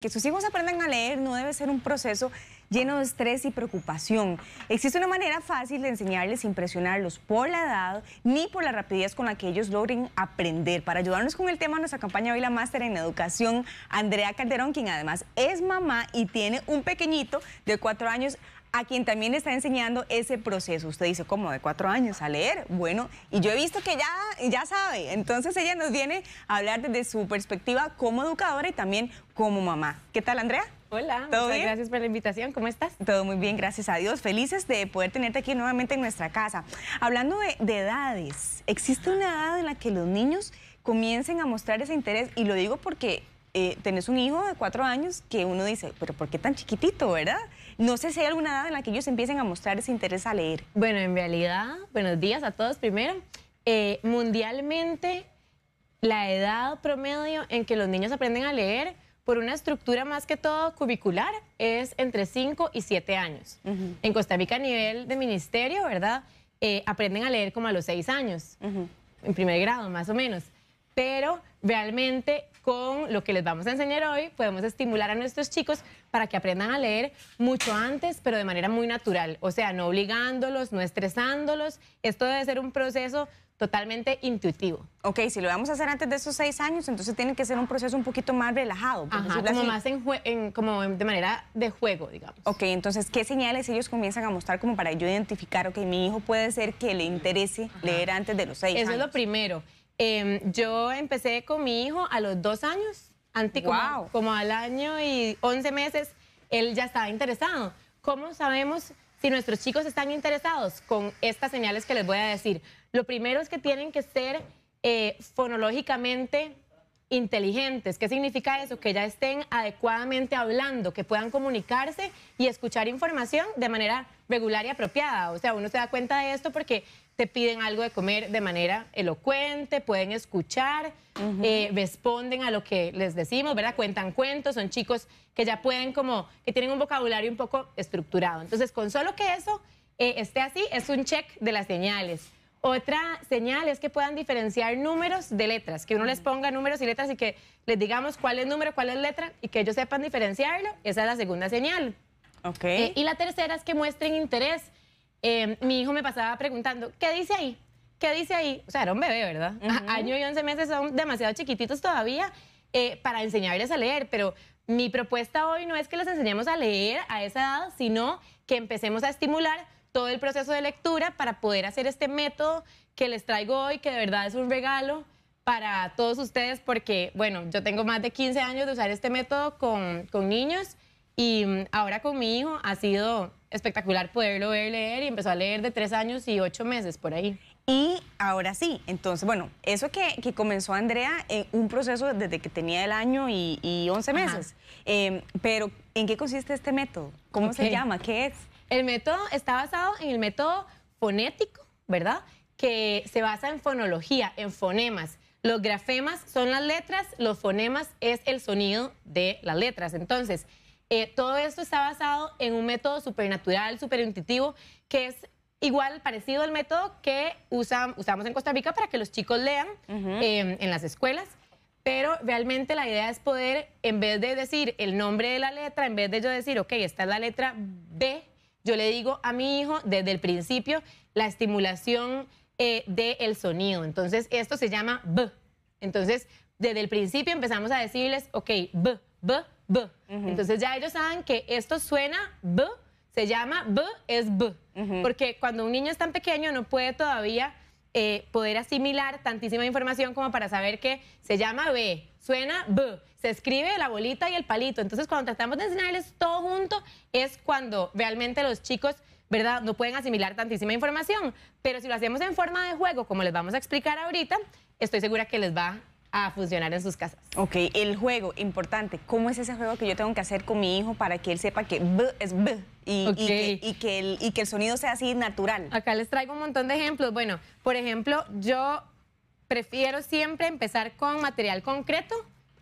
Que sus hijos aprendan a leer no debe ser un proceso lleno de estrés y preocupación. Existe una manera fácil de enseñarles sin presionarlos por la edad ni por la rapidez con la que ellos logren aprender. Para ayudarnos con el tema nos acompaña hoy la máster en educación Andrea Calderón, quien además es mamá y tiene un pequeñito de cuatro años a quien también está enseñando ese proceso. Usted dice, como De cuatro años a leer. Bueno, y yo he visto que ya, ya sabe. Entonces ella nos viene a hablar desde su perspectiva como educadora y también como mamá. ¿Qué tal, Andrea? Hola, ¿Todo bien? gracias por la invitación. ¿Cómo estás? Todo muy bien, gracias a Dios. Felices de poder tenerte aquí nuevamente en nuestra casa. Hablando de, de edades, ¿existe una edad en la que los niños comiencen a mostrar ese interés? Y lo digo porque eh, tenés un hijo de cuatro años que uno dice, pero ¿por qué tan chiquitito, verdad? No sé si hay alguna edad en la que ellos empiecen a mostrar ese interés a leer. Bueno, en realidad, buenos días a todos primero. Eh, mundialmente, la edad promedio en que los niños aprenden a leer por una estructura más que todo cubicular es entre cinco y siete años. En Costa Rica a nivel de ministerio, ¿verdad? Eh, aprenden a leer como a los seis años, en primer grado más o menos. Pero realmente con lo que les vamos a enseñar hoy, podemos estimular a nuestros chicos para que aprendan a leer mucho antes, pero de manera muy natural. O sea, no obligándolos, no estresándolos. Esto debe ser un proceso totalmente intuitivo. Ok, si lo vamos a hacer antes de esos seis años, entonces tiene que ser un proceso un poquito más relajado. como más de manera de juego, digamos. Ok, entonces, ¿qué señales ellos comienzan a mostrar como para yo identificar, ok, mi hijo puede ser que le interese leer antes de los seis años? Eso es lo primero. Em, yo empecé con mi hijo a los dos años, antes como, al año y 11 meses, él ya estaba interesado. ¿Cómo sabemos si nuestros chicos están interesados? Con estas señales que les voy a decir. Lo primero es que tienen que ser eh, fonológicamente inteligentes. ¿Qué significa eso? Que ya estén adecuadamente hablando, que puedan comunicarse y escuchar información de manera regular y apropiada. O sea, uno se da cuenta de esto porque te piden algo de comer de manera elocuente, pueden escuchar, eh, responden a lo que les decimos, ¿verdad? Cuentan cuentos, son chicos que ya pueden como, que tienen un vocabulario un poco estructurado. Entonces, con solo que eso eh, esté así, es un check de las señales. Otra señal es que puedan diferenciar números de letras, que uno les ponga números y letras y que les digamos cuál es número, cuál es letra y que ellos sepan diferenciarlo. Esa es la segunda señal. Okay. Eh, y la tercera es que muestren interés Em, mi hijo me pasaba preguntando, ¿qué dice ahí? ¿Qué dice ahí? O sea, era un bebé, ¿verdad? Año y 11 meses son demasiado chiquititos todavía eh, para enseñarles a leer, pero mi propuesta hoy no es que les enseñemos a leer a esa edad, sino que empecemos a estimular todo el proceso de lectura para poder hacer este método que les traigo hoy, que de verdad es un regalo para todos ustedes, porque, bueno, yo tengo más de 15 años de usar este método con, con niños y mm, ahora con mi hijo ha sido espectacular poderlo ver leer y empezó a leer de tres años y ocho meses por ahí. Y ahora sí, entonces, bueno, eso que, que comenzó Andrea en un proceso desde que tenía el año y, y 11 meses. Em, pero, ¿en qué consiste este método? ¿Cómo se llama? ¿Qué es? El método está basado en el método fonético, ¿verdad? Que se basa en fonología, en fonemas. Los grafemas son las letras, los fonemas es el sonido de las letras. Entonces, eh, todo esto está basado en un método supernatural, intuitivo, que es igual, parecido al método que usamos en Costa Rica para que los chicos lean em, en las escuelas. Pero realmente la idea es poder, en vez de decir el nombre de la letra, en vez de yo decir, ok, esta es la letra B, yo le digo a mi hijo desde el principio la estimulación eh, del sonido. Entonces, esto se llama B. Entonces, desde el principio empezamos a decirles, ok, B, B, entonces ya ellos saben que esto suena B, se llama B, es B. Porque cuando un niño es tan pequeño no puede todavía eh, poder asimilar tantísima información como para saber que se llama B, suena B, se escribe la bolita y el palito. Entonces cuando tratamos de enseñarles todo junto es cuando realmente los chicos... ¿verdad? No pueden asimilar tantísima información, pero si lo hacemos en forma de juego, como les vamos a explicar ahorita, estoy segura que les va a fusionar en sus casas. Ok, el juego, importante. ¿Cómo es ese juego que yo tengo que hacer con mi hijo para que él sepa que B es B y, que, y, que, el, y que el sonido sea así natural? Acá les traigo un montón de ejemplos. Bueno, por ejemplo, yo prefiero siempre empezar con material concreto,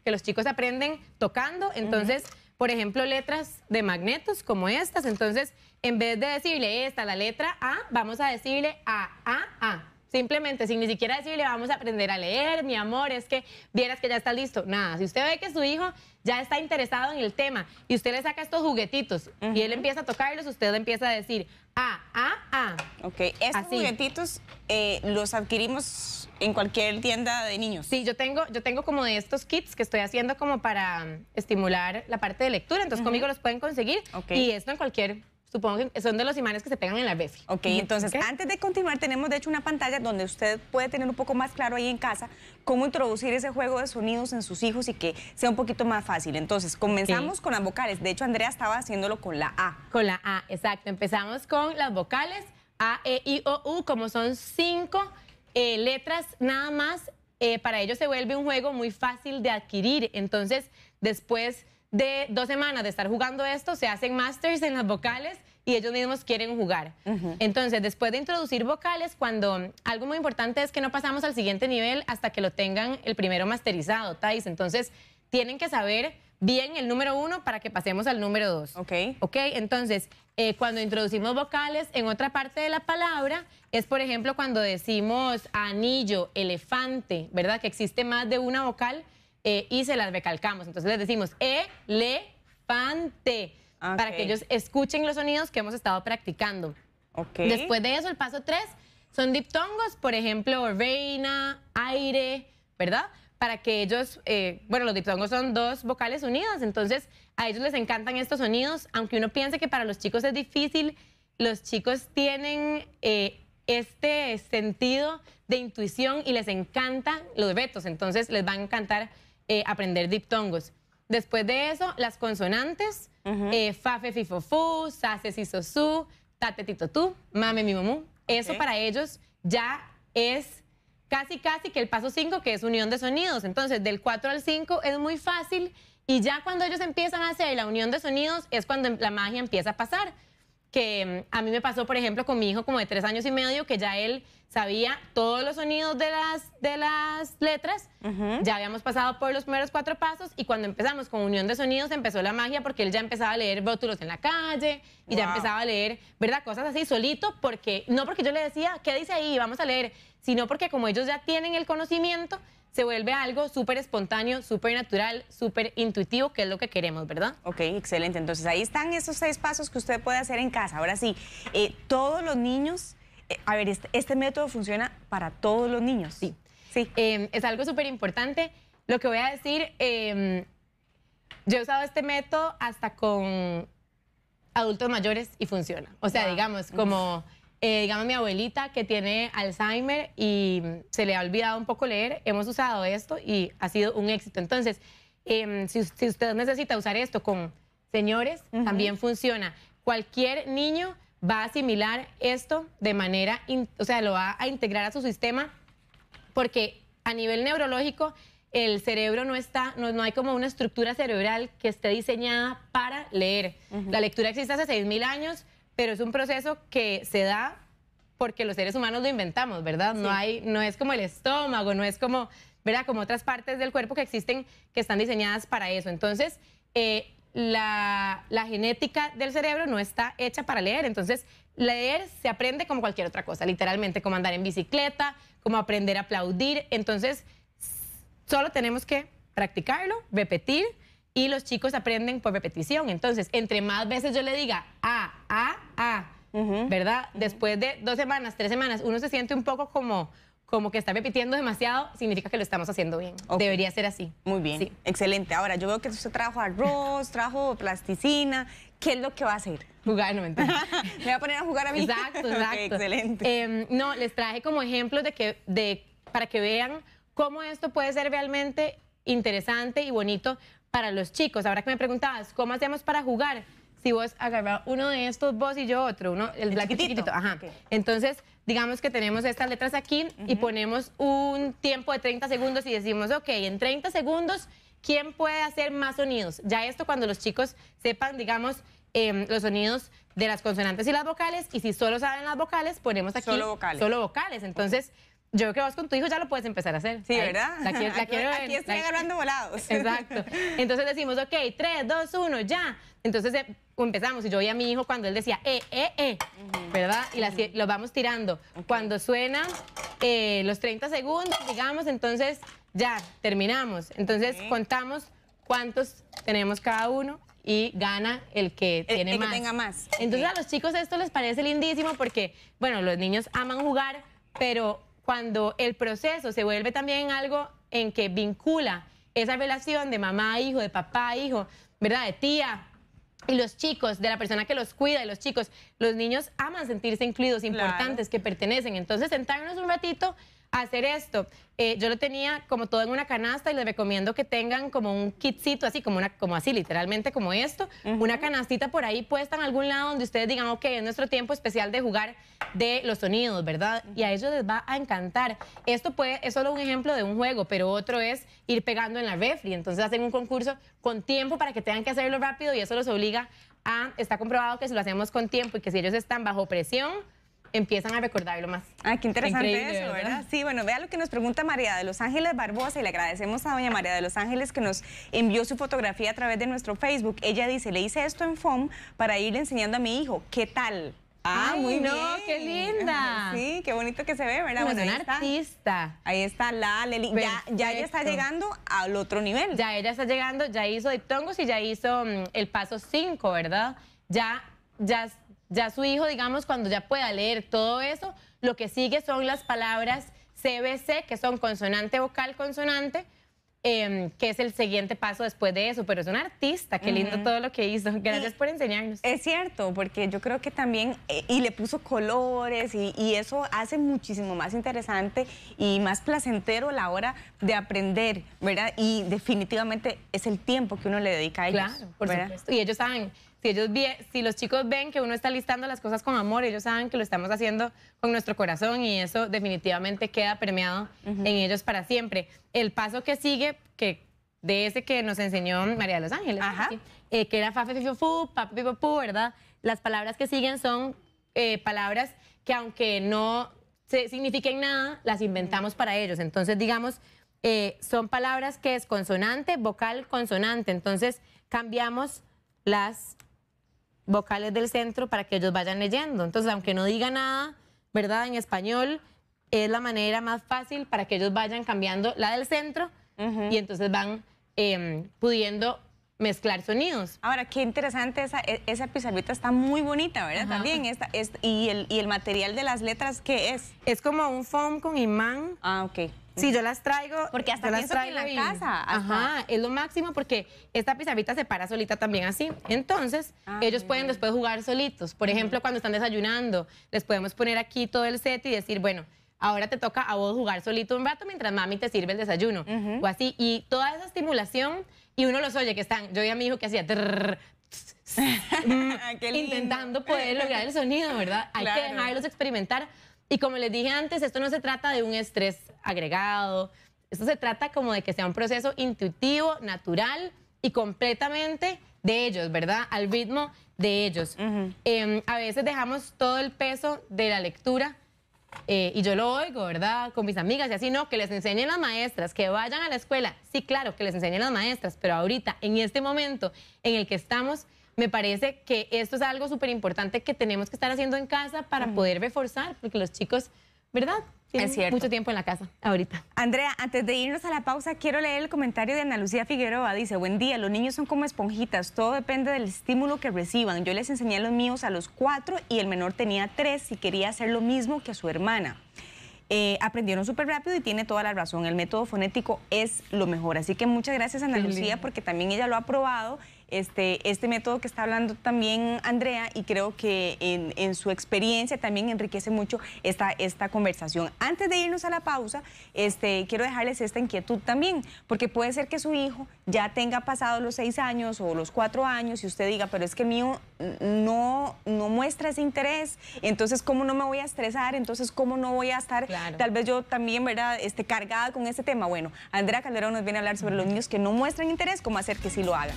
que los chicos aprenden tocando. Entonces, por ejemplo, letras de magnetos como estas. Entonces, en vez de decirle esta, la letra A, vamos a decirle A, A, A. Simplemente, sin ni siquiera decirle, vamos a aprender a leer, mi amor, es que vieras que ya está listo. Nada, si usted ve que su hijo ya está interesado en el tema y usted le saca estos juguetitos y él empieza a tocarlos, usted empieza a decir, ah, ah, ah. Ok, estos juguetitos eh, los adquirimos en cualquier tienda de niños. Sí, yo tengo, yo tengo como de estos kits que estoy haciendo como para mm, estimular la parte de lectura, entonces conmigo los pueden conseguir y esto en cualquier Supongo que son de los imanes que se pegan en la refri. Ok, entonces antes de continuar tenemos de hecho una pantalla donde usted puede tener un poco más claro ahí en casa cómo introducir ese juego de sonidos en sus hijos y que sea un poquito más fácil. Entonces comenzamos con las vocales. De hecho Andrea estaba haciéndolo con la A. Con la A, exacto. Empezamos con las vocales A, E, I, O, U, como son cinco eh, letras nada más. Eh, para ellos se vuelve un juego muy fácil de adquirir. Entonces después de dos semanas de estar jugando esto, se hacen masters en las vocales y ellos mismos quieren jugar. Entonces, después de introducir vocales, cuando algo muy importante es que no pasamos al siguiente nivel hasta que lo tengan el primero masterizado, Thais. Entonces, tienen que saber bien el número uno para que pasemos al número dos. Ok. Ok, entonces, eh, cuando introducimos vocales en otra parte de la palabra, es por ejemplo cuando decimos anillo, elefante, ¿verdad? Que existe más de una vocal eh, y se las recalcamos. Entonces les decimos elefante para que ellos escuchen los sonidos que hemos estado practicando. Después de eso, el paso tres, son diptongos, por ejemplo, reina, aire, ¿verdad? Para que ellos, eh, bueno, los diptongos son dos vocales unidas, entonces a ellos les encantan estos sonidos, aunque uno piense que para los chicos es difícil, los chicos tienen eh, este sentido de intuición y les encantan los betos, entonces les va a encantar eh, aprender diptongos. Después de eso, las consonantes, uh -huh. eh, fafe, fifofu, te, ti, tate, tito, tu mame, mi momú. Eso para ellos ya es casi, casi que el paso 5, que es unión de sonidos. Entonces, del 4 al 5 es muy fácil y ya cuando ellos empiezan a hacer la unión de sonidos es cuando em, la magia empieza a pasar que mm, a mí me pasó, por ejemplo, con mi hijo como de tres años y medio, que ya él sabía todos los sonidos de las, de las letras, ya habíamos pasado por los primeros cuatro pasos y cuando empezamos con unión de sonidos empezó la magia porque él ya empezaba a leer vótulos en la calle y ya empezaba a leer, ¿verdad? Cosas así solito, porque no porque yo le decía, ¿qué dice ahí? Vamos a leer, sino porque como ellos ya tienen el conocimiento, se vuelve algo súper espontáneo, súper natural, súper intuitivo, que es lo que queremos, ¿verdad? Ok, excelente. Entonces ahí están esos seis pasos que usted puede hacer en casa. Ahora sí, eh, todos los niños, eh, a ver, este, este, método funciona para todos los niños. Sí, sí. Em, es algo súper importante. Lo que voy a decir, em, yo he usado este método hasta con adultos mayores y funciona. O sea, digamos, como... Eh, digamos mi abuelita que tiene Alzheimer y mm, se le ha olvidado un poco leer, hemos usado esto y ha sido un éxito. Entonces, em, si, usted necesita usar esto con señores, también funciona. Cualquier niño va a asimilar esto de manera, o sea, lo va a integrar a su sistema porque a nivel neurológico el cerebro no está, no, hay como una estructura cerebral que esté diseñada para leer. La lectura existe hace 6.000 años pero es un proceso que se da porque los seres humanos lo inventamos, ¿verdad? No hay, no es como el estómago, no es como, Como otras partes del cuerpo que existen que están diseñadas para eso. Entonces, eh, la, la, genética del cerebro no está hecha para leer. Entonces, leer se aprende como cualquier otra cosa, literalmente, como andar en bicicleta, como aprender a aplaudir. Entonces, solo tenemos que practicarlo, repetir y los chicos aprenden por repetición. Entonces, entre más veces yo le diga A, A, A, ¿verdad? Después de dos semanas, tres semanas, uno se siente un poco como como que está repitiendo demasiado, significa que lo estamos haciendo bien. Debería ser así. Muy bien. Excelente. Ahora, yo veo que usted trajo arroz, trajo plasticina. ¿Qué es lo que va a hacer? Jugar, no me entiendo. me va a poner a jugar a mí. Exacto, exacto. excelente. Em, no, les traje como ejemplos de que, de, para que vean cómo esto puede ser realmente interesante y bonito para los chicos. Ahora que me preguntabas, ¿cómo hacemos para jugar? Si vos agarra uno de estos, vos y yo otro, uno, el, el Ajá. Entonces, digamos que tenemos estas letras aquí y ponemos un tiempo de 30 segundos y decimos, ok, en 30 segundos, ¿quién puede hacer más sonidos? Ya esto cuando los chicos sepan, digamos, em, los sonidos de las consonantes y las vocales, y si solo saben las vocales, ponemos aquí... Solo vocales. Solo vocales, entonces yo creo que vas con tu hijo ya lo puedes empezar a hacer. Sí, ¿verdad? aquí, estoy agarrando volados. Exacto. Entonces decimos, ok, 3, 2, 1, ya. Entonces eh, empezamos y yo vi a mi hijo cuando él decía, eh, eh, eh, ¿verdad? Y lo vamos tirando. Cuando suena eh, los 30 segundos, digamos, entonces ya terminamos. Entonces contamos cuántos tenemos cada uno y gana el que tiene más. Que tenga más. Entonces a los chicos esto les parece lindísimo porque, bueno, los niños aman jugar, pero cuando el proceso se vuelve también algo en que vincula esa relación de mamá hijo, de papá hijo, ¿verdad? De tía. Y los chicos, de la persona que los cuida, y los chicos, los niños aman sentirse incluidos, importantes, que pertenecen. Entonces, sentarnos un ratito hacer esto. Eh, yo lo tenía como todo en una canasta y les recomiendo que tengan como un kitcito, así como, una, como así, literalmente como esto, una canastita por ahí puesta en algún lado donde ustedes digan, ok, es nuestro tiempo especial de jugar de los sonidos, ¿verdad? Y a ellos les va a encantar. Esto puede, es solo un ejemplo de un juego, pero otro es ir pegando en la refri. Entonces hacen un concurso con tiempo para que tengan que hacerlo rápido y eso los obliga a, está comprobado que si lo hacemos con tiempo y que si ellos están bajo presión, empiezan a recordarlo más. Ah, qué interesante eso, ¿verdad? Sí, bueno, vea lo que nos pregunta María de Los Ángeles Barbosa y le agradecemos a doña María de Los Ángeles que nos envió su fotografía a través de nuestro Facebook. Ella dice, le hice esto en FOM para ir enseñando a mi hijo, ¿qué tal? Ah, muy bien. qué linda. Sí, qué bonito que se ve, ¿verdad? Bueno, es artista. Ahí está la Leli. Ya, ya, ella está llegando al otro nivel. Ya ella está llegando, ya hizo tongos y ya hizo mm, el paso 5, ¿verdad? Ya, ya ya su hijo, digamos, cuando ya pueda leer todo eso, lo que sigue son las palabras CBC, que son consonante, vocal, consonante, em, que es el siguiente paso después de eso, pero es un artista, qué lindo todo lo que hizo, gracias por enseñarnos. Es cierto, porque yo creo que también, eh, y le puso colores, y, eso hace muchísimo más interesante y más placentero la hora de aprender, ¿verdad? Y definitivamente es el tiempo que uno le dedica a ellos. Claro, por y ellos saben, si, ellos si los chicos ven que uno está listando las cosas con amor, ellos saben que lo estamos haciendo con nuestro corazón y eso definitivamente queda premiado en ellos para siempre. El paso que sigue, que de ese que nos enseñó María de los Ángeles, eh, que era fafe fe, papi ¿verdad? Las palabras que siguen son eh, palabras que aunque no se signifiquen nada, las inventamos para ellos. Entonces, digamos, eh, son palabras que es consonante, vocal, consonante. Entonces, cambiamos las vocales del centro para que ellos vayan leyendo. Entonces, aunque no diga nada, ¿verdad? En español es la manera más fácil para que ellos vayan cambiando la del centro y entonces van em, pudiendo mezclar sonidos. Ahora, qué interesante, esa, e, esa pizarrita está muy bonita, ¿verdad? También, esta, y, el, y el material de las letras, ¿qué es? Es como un foam con imán. Ah, ok. Sí, yo las traigo. Porque hasta las traigo en la casa. Ajá, es lo máximo porque esta pizarrita se para solita también así. Entonces, ah, ellos pueden después jugar solitos. Por ejemplo, cuando están desayunando, les podemos poner aquí todo el set y decir, bueno, ahora te toca a vos jugar solito un rato mientras mami te sirve el desayuno. O así. Y toda esa estimulación, y uno los oye que están. Yo vi a mi hijo que hacía. Mm, intentando poder lograr el sonido, ¿verdad? Hay que dejarlos experimentar y como les dije antes, esto no se trata de un estrés agregado, esto se trata como de que sea un proceso intuitivo, natural y completamente de ellos, ¿verdad? Al ritmo de ellos. Em, a veces dejamos todo el peso de la lectura. Eh, y yo lo oigo, ¿verdad? Con mis amigas y así, no, que les enseñen las maestras, que vayan a la escuela. Sí, claro, que les enseñen las maestras, pero ahorita, en este momento en el que estamos, me parece que esto es algo súper importante que tenemos que estar haciendo en casa para poder reforzar, porque los chicos, ¿verdad? Tienen mucho tiempo en la casa ahorita. Andrea, antes de irnos a la pausa, quiero leer el comentario de Ana Lucía Figueroa. Dice, buen día, los niños son como esponjitas, todo depende del estímulo que reciban. Yo les enseñé a los míos a los cuatro y el menor tenía tres y quería hacer lo mismo que a su hermana. Eh, aprendieron súper rápido y tiene toda la razón. El método fonético es lo mejor. Así que muchas gracias, Ana Lucía, porque también ella lo ha probado este, este, método que está hablando también Andrea y creo que en, su experiencia también enriquece mucho esta, esta conversación. Antes de irnos a la pausa, este, quiero dejarles esta inquietud también, porque puede ser que su hijo ya tenga pasado los seis años o los cuatro años y usted diga, pero es que el mío no, no muestra ese interés, entonces cómo no me voy a estresar, entonces cómo no voy a estar, tal vez yo también, ¿verdad?, este, cargada con este tema. Bueno, Andrea Calderón nos viene a hablar sobre los niños que no muestran interés, cómo hacer que sí lo hagan.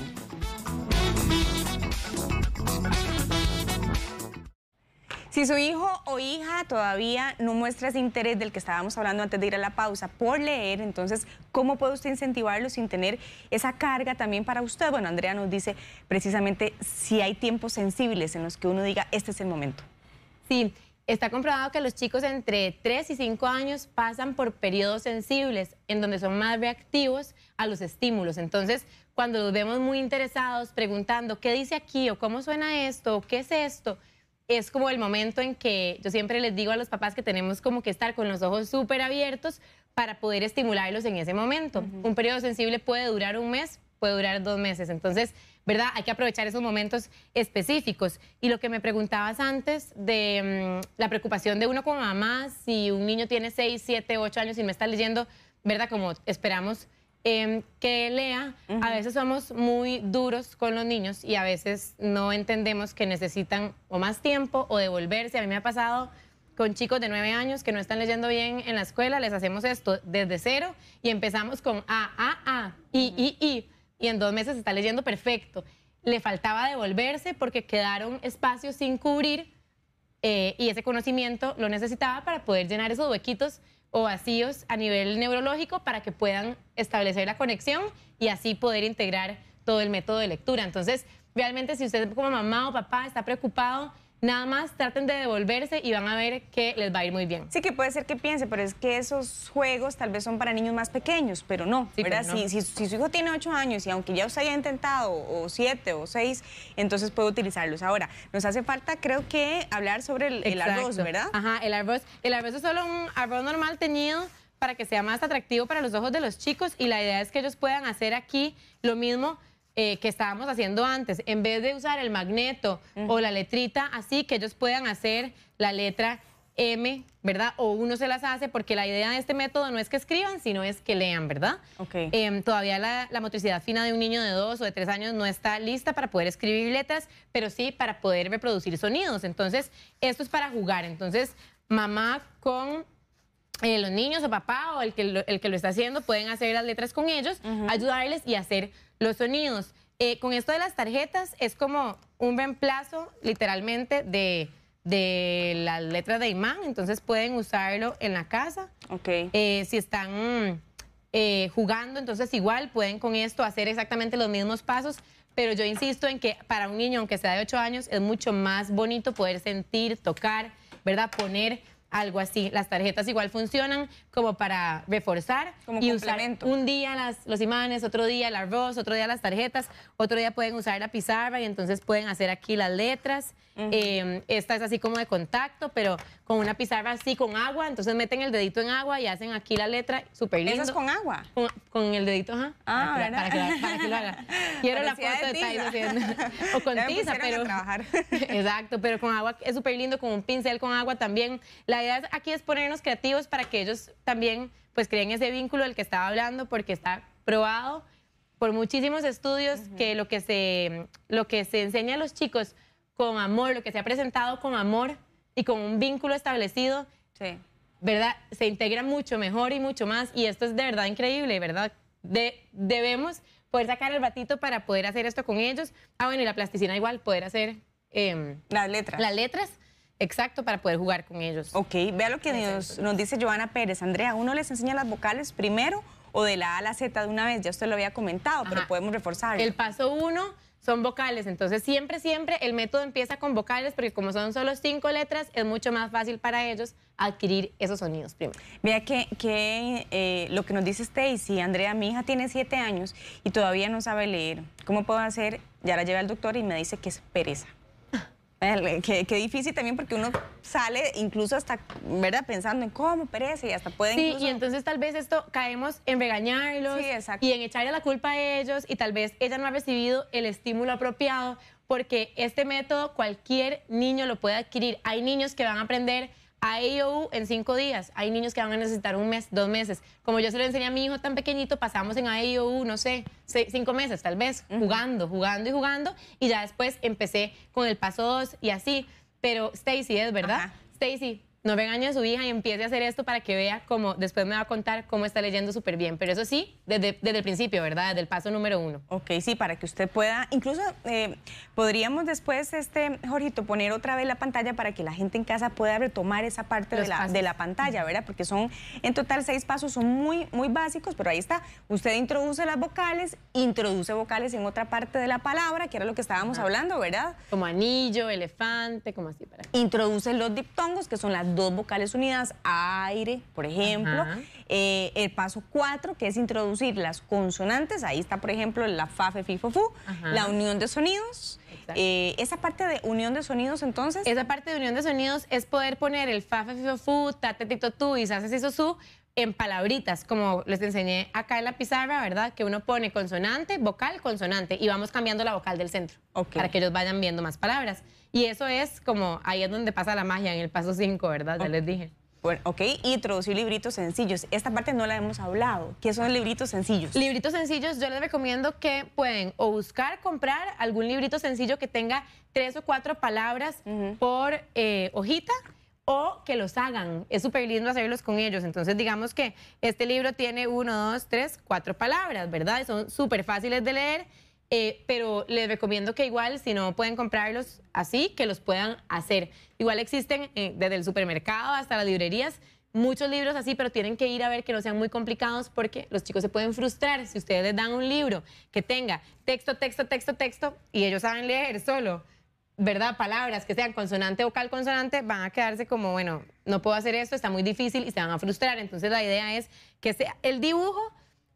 Si su hijo o hija todavía no muestra ese interés del que estábamos hablando antes de ir a la pausa por leer, entonces, ¿cómo puede usted incentivarlo sin tener esa carga también para usted? Bueno, Andrea nos dice precisamente si hay tiempos sensibles en los que uno diga, este es el momento. Sí, está comprobado que los chicos entre 3 y 5 años pasan por periodos sensibles, en donde son más reactivos a los estímulos. Entonces, cuando los vemos muy interesados, preguntando, ¿qué dice aquí? ¿O cómo suena esto? ¿O qué es esto? es como el momento en que yo siempre les digo a los papás que tenemos como que estar con los ojos súper abiertos para poder estimularlos en ese momento. Un periodo sensible puede durar un mes, puede durar dos meses. Entonces, ¿verdad? Hay que aprovechar esos momentos específicos. Y lo que me preguntabas antes de mm, la preocupación de uno como mamá, si un niño tiene 6, 7, 8 años y me está leyendo, ¿verdad? Como esperamos Em, que lea, a veces somos muy duros con los niños y a veces no entendemos que necesitan o más tiempo o devolverse. A mí me ha pasado con chicos de nueve años que no están leyendo bien en la escuela, les hacemos esto desde cero y empezamos con A, A, A, I, I, I, y en dos meses está leyendo perfecto. Le faltaba devolverse porque quedaron espacios sin cubrir eh, y ese conocimiento lo necesitaba para poder llenar esos huequitos o vacíos a nivel neurológico para que puedan establecer la conexión y así poder integrar todo el método de lectura. Entonces, realmente si usted como mamá o papá está preocupado Nada más traten de devolverse y van a ver que les va a ir muy bien. Sí, que puede ser que piense, pero es que esos juegos tal vez son para niños más pequeños, pero no. Si, su hijo tiene 8 años y aunque ya os haya intentado o siete o 6, entonces puede utilizarlos. Ahora, nos hace falta, creo que, hablar sobre el, el arroz, ¿verdad? Ajá, el arroz. El arroz es solo un arroz normal teñido para que sea más atractivo para los ojos de los chicos y la idea es que ellos puedan hacer aquí lo mismo eh, que estábamos haciendo antes. En vez de usar el magneto o la letrita así, que ellos puedan hacer la letra M, ¿verdad? O uno se las hace porque la idea de este método no es que escriban, sino es que lean, ¿verdad? Okay. Em, todavía la, motricidad fina de un niño de dos o de tres años no está lista para poder escribir letras, pero sí para poder reproducir sonidos. Entonces, esto es para jugar. Entonces, mamá con... Eh, los niños o papá o el que, lo, el que lo está haciendo pueden hacer las letras con ellos, ayudarles y hacer los sonidos. Eh, con esto de las tarjetas es como un reemplazo literalmente de, de las letras de imán, entonces pueden usarlo en la casa. Ok. Eh, si están eh, jugando, entonces igual pueden con esto hacer exactamente los mismos pasos, pero yo insisto en que para un niño, aunque sea de 8 años, es mucho más bonito poder sentir, tocar, ¿verdad? Poner algo así. Las tarjetas igual funcionan como para reforzar como y usar un día las, los imanes, otro día el arroz, otro día las tarjetas, otro día pueden usar la pizarra y entonces pueden hacer aquí las letras. Eh, esta es así como de contacto, pero con una pizarra así, con agua, entonces meten el dedito en agua y hacen aquí la letra, súper lindo. ¿Eso es con agua? Con, el dedito, ajá. Ah, para, que, lo haga. Quiero la foto de, de diciendo. O con tiza, pero... Exacto, pero con agua es súper lindo, con un pincel con agua también. La idea aquí es ponernos creativos para que ellos también pues creen ese vínculo del que estaba hablando porque está probado por muchísimos estudios que lo que se lo que se enseña a los chicos con amor, lo que se ha presentado con amor y con un vínculo establecido, sí. ¿verdad? Se integra mucho mejor y mucho más. Y esto es de verdad increíble, ¿verdad? De, debemos poder sacar el batito para poder hacer esto con ellos. Ah, bueno, y la plasticina igual, poder hacer... Em, las letras. Las letras. Exacto, para poder jugar con ellos. Ok, vea lo que nos, dice Joana Pérez. Andrea, ¿uno les enseña las vocales primero o de la A a la Z de una vez? Ya usted lo había comentado, pero podemos reforzar. El paso uno son vocales. Entonces, siempre, siempre el método empieza con vocales porque como son solo cinco letras, es mucho más fácil para ellos adquirir esos sonidos primero. Vea que, que eh, lo que nos dice Stacy, Andrea, mi hija tiene siete años y todavía no sabe leer. ¿Cómo puedo hacer? Ya la lleva al doctor y me dice que es pereza. Qué, qué, difícil también porque uno sale incluso hasta, ¿verdad? Pensando en cómo perece y hasta puede Sí, y entonces tal vez esto caemos en regañarlos y en echarle la culpa a ellos y tal vez ella no ha recibido el estímulo apropiado porque este método cualquier niño lo puede adquirir. Hay niños que van a aprender a en cinco días. Hay niños que van a necesitar un mes, dos meses. Como yo se lo enseñé a mi hijo tan pequeñito, pasamos en IOU, no sé, cinco meses tal vez, jugando, jugando y jugando. Y ya después empecé con el paso dos y así. Pero Stacy es, ¿verdad? Stacy, no regañe a su hija y empiece a hacer esto para que vea cómo, después me va a contar cómo está leyendo súper bien. Pero eso sí, desde, el principio, ¿verdad? Desde el paso número uno. Ok, sí, para que usted pueda, incluso eh, podríamos después, este, Jorgito, poner otra vez la pantalla para que la gente en casa pueda retomar esa parte de la, pantalla, ¿verdad? Porque son en total seis pasos, son muy, muy básicos, pero ahí está. Usted introduce las vocales, introduce vocales en otra parte de la palabra, que era lo que estábamos hablando, ¿verdad? Como anillo, elefante, como así. Para... Introduce los diptongos, que son las dos vocales unidas, aire, por ejemplo. Eh, el paso cuatro, que es introducir las consonantes, ahí está, por ejemplo, la fa, fe, fi, fo, la unión de sonidos. Eh, esa parte de unión de sonidos, entonces. Esa parte de unión de sonidos es poder poner el fa, fe, fi, fo, fu, ta, tu y sa, su, en palabritas, como les enseñé acá en la pizarra, ¿verdad? Que uno pone consonante, vocal, consonante y vamos cambiando la vocal del centro para que ellos vayan viendo más palabras. Y eso es como, ahí es donde pasa la magia en el paso 5, ¿verdad? Ya les dije. Bueno, ok, y introducir libritos sencillos. Esta parte no la hemos hablado. ¿Qué son libritos sencillos? Libritos sencillos, yo les recomiendo que pueden o buscar, comprar algún librito sencillo que tenga tres o cuatro palabras por eh, hojita o que los hagan. Es súper lindo hacerlos con ellos. Entonces, digamos que este libro tiene uno, dos, tres, cuatro palabras, ¿verdad? Son súper fáciles de leer, eh, pero les recomiendo que igual, si no pueden comprarlos así, que los puedan hacer. Igual existen eh, desde el supermercado hasta las librerías muchos libros así, pero tienen que ir a ver que no sean muy complicados porque los chicos se pueden frustrar si ustedes les dan un libro que tenga texto, texto, texto, texto y ellos saben leer solo. ¿verdad? Palabras que sean consonante, vocal, consonante, van a quedarse como, bueno, no puedo hacer esto, está muy difícil y se van a frustrar. Entonces la idea es que sea el dibujo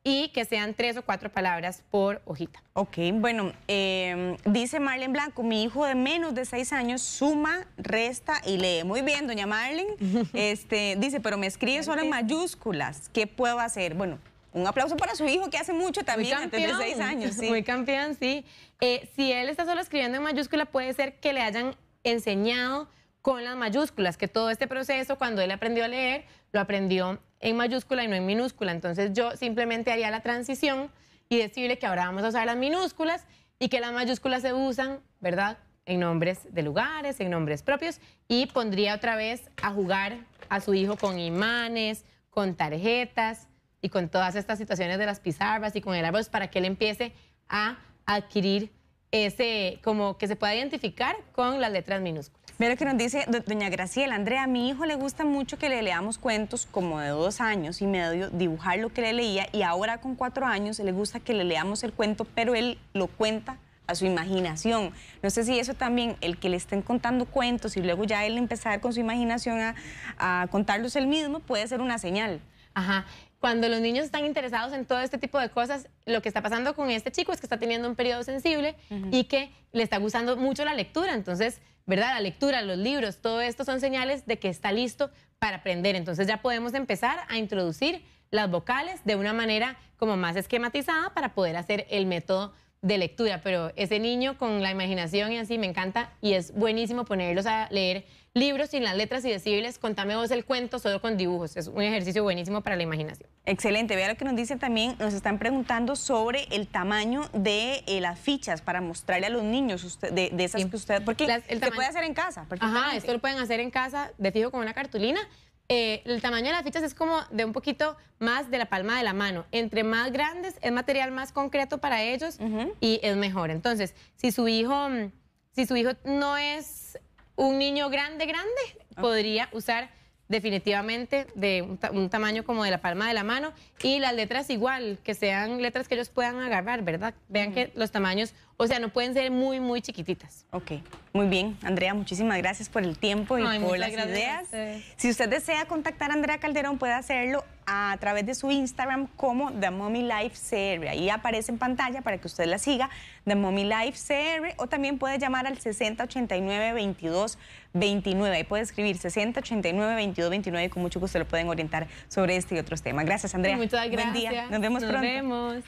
y que sean tres o cuatro palabras por hojita. Ok, bueno, em, dice Marlene Blanco, mi hijo de menos de seis años suma, resta y lee. Muy bien, doña Marlene. este, dice, pero me escribe solo en mayúsculas. ¿Qué puedo hacer? Bueno, un aplauso para su hijo que hace mucho también, antes de seis años. Muy campeón, sí. Eh, si él está solo escribiendo en mayúscula, puede ser que le hayan enseñado con las mayúsculas, que todo este proceso, cuando él aprendió a leer, lo aprendió en mayúscula y no en minúscula. Entonces yo simplemente haría la transición y decirle que ahora vamos a usar las minúsculas y que las mayúsculas se usan, ¿verdad? En nombres de lugares, en nombres propios, y pondría otra vez a jugar a su hijo con imanes, con tarjetas, y con todas estas situaciones de las pizarras y con el árbol para que él empiece a adquirir ese, como que se pueda identificar con las letras minúsculas. Mira que nos dice doña Graciela, Andrea, a mi hijo le gusta mucho que le leamos cuentos como de dos años y medio, dibujar lo que le leía y ahora con cuatro años le gusta que le leamos el cuento, pero él lo cuenta a su imaginación. No sé si eso también, el que le estén contando cuentos y luego ya él empezar con su imaginación a, a contarlos él mismo, puede ser una señal. Ajá, cuando los niños están interesados en todo este tipo de cosas, lo que está pasando con este chico es que está teniendo un periodo sensible y que le está gustando mucho la lectura. Entonces, ¿verdad? La lectura, los libros, todo esto son señales de que está listo para aprender. Entonces ya podemos empezar a introducir las vocales de una manera como más esquematizada para poder hacer el método de lectura, pero ese niño con la imaginación y así me encanta y es buenísimo ponerlos a leer libros sin las letras y decirles, contame vos el cuento solo con dibujos. Es un ejercicio buenísimo para la imaginación. Excelente. Vea lo que nos dicen también. Nos están preguntando sobre el tamaño de eh, las fichas para mostrarle a los niños de, esas que usted... Porque se puede hacer en casa. Ajá, esto lo pueden hacer en casa de fijo con una cartulina eh, el tamaño de las fichas es como de un poquito más de la palma de la mano. Entre más grandes es material más concreto para ellos y es mejor. Entonces, si su hijo, mm, si su hijo no es un niño grande, grande, podría usar definitivamente de un, tamaño como de la palma de la mano y las letras igual, que sean letras que ellos puedan agarrar, ¿verdad? Vean que los tamaños, o sea, no pueden ser muy, muy chiquititas. Ok, muy bien. Andrea, muchísimas gracias por el tiempo y por las ideas. Si usted desea contactar a Andrea Calderón, puede hacerlo a través de su Instagram como The Mommy Life CR. Ahí aparece en pantalla para que usted la siga, The Mommy Life CR, o también puede llamar al 6089-2229. Ahí puede escribir 6089-2229 y con mucho gusto lo pueden orientar sobre este y otros temas. Gracias, Andrea. Muchas gracias. Nos vemos Nos pronto. Vemos.